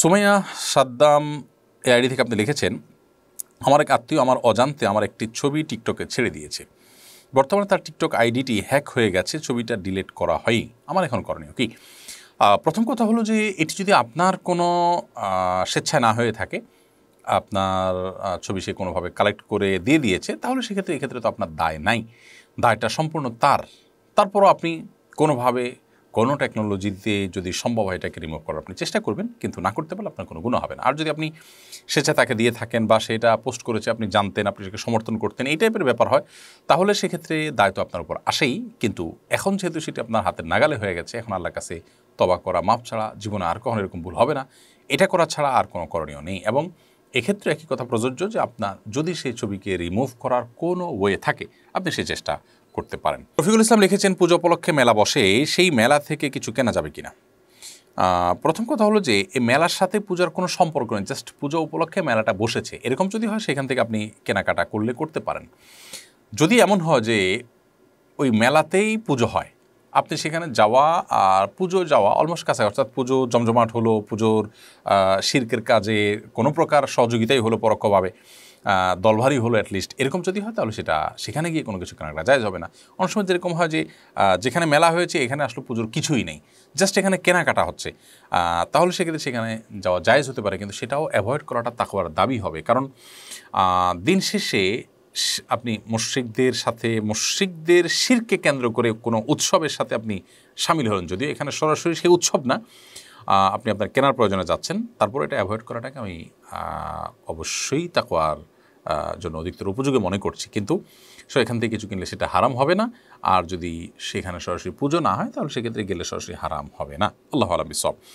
সুমাইয়া সাদ্দাম এ ID থেকে আপনি লিখেছেন আমার এক আত্মীয় আমার অজান্তে আমার একটি ছবি টিকটকে ছেড়ে দিয়েছে বর্তমানে তার টিকটক আইডিটি হ্যাক হয়ে গেছে ছবিটা ডিলিট করা হয় আমার এখন করণীয় কি প্রথম কথা হলো যে এটি যদি আপনার কোনো স্বেচ্ছা না হয়ে থাকে আপনার ছবি সে কোনোভাবে কালেক্ট করে দিয়ে দিয়েছে তাহলে সেক্ষেত্রে এক্ষেত্রে তো আপনার দায় নাই দায়টা সম্পূর্ণ তার তারপরও আপনি কোনোভাবে কোনো টেকনোলজিতে যদি সম্ভব হয় এটাকে রিমুভ করার আপনি চেষ্টা করবেন কিন্তু না করতে পারলে আপনার কোনো গুণ হবে না আর যদি আপনি স্বেচ্ছা তাকে দিয়ে থাকেন বা সেটা পোস্ট করেছে আপনি জানতেন আপনি সেটাকে সমর্থন করতেন এই টাইপের ব্যাপার হয় তাহলে সেক্ষেত্রে দায়িত্ব আপনার উপর আসেই কিন্তু এখন যেহেতু সেটি আপনার হাতের নাগালে হয়ে গেছে এখন আল্লাহর কাছে তবা করা মাপ ছাড়া জীবনে আর কখনো এরকম ভুল হবে না এটা করা ছাড়া আর কোনো করণীয় নেই এবং এক্ষেত্রে একই কথা প্রযোজ্য যে আপনার যদি সেই ছবিকে রিমুভ করার কোনো ওয়ে থাকে আপনি সেই চেষ্টা করতে পারেন রফিকুল ইসলাম লিখেছেন পুজো উপলক্ষে মেলা বসে সেই মেলা থেকে কিছু কেনা যাবে কিনা প্রথম কথা হলো যে এই মেলার সাথে পূজার কোনো সম্পর্ক নেই জাস্ট পুজো উপলক্ষে মেলাটা বসেছে এরকম যদি হয় সেখান থেকে আপনি কেনাকাটা করলে করতে পারেন যদি এমন হয় যে ওই মেলাতেই পুজো হয় আপনি সেখানে যাওয়া আর পুজো যাওয়া অলমোস্ট কাছে অর্থাৎ পুজো জমজমাট হলো পুজোর শির্কের কাজে কোনো প্রকার সহযোগিতাই হলো পরোক্ষভাবে দলভারী হলো অ্যাটলিস্ট এরকম যদি হয় তাহলে সেটা সেখানে গিয়ে কোনো কিছু কেনাকাটা যায় যাবে না অনেক সময় যেরকম হয় যে যেখানে মেলা হয়েছে এখানে আসলে পুজোর কিছুই নেই জাস্ট এখানে কেনাকাটা হচ্ছে তাহলে সেক্ষেত্রে সেখানে যাওয়া জায়জ হতে পারে কিন্তু সেটাও অ্যাভয়েড করাটা তাকওয়ার দাবি হবে কারণ দিন শেষে আপনি মুশ্রিকদের সাথে মুশ্রিকদের শিরকে কেন্দ্র করে কোনো উৎসবের সাথে আপনি সামিল হলেন যদিও এখানে সরাসরি সেই উৎসব না আপনি আপনার কেনার প্রয়োজনে যাচ্ছেন তারপর এটা অ্যাভয়েড করাটাকে আমি অবশ্যই তাকওয়ার জন্য অধিকতর উপযোগী মনে করছি কিন্তু সো এখান থেকে কিছু কিনলে সেটা হারাম হবে না আর যদি সেখানে সরাসরি পুজো না হয় তাহলে সেক্ষেত্রে গেলে সরাসরি হারাম হবে না আল্লাহ আলমিস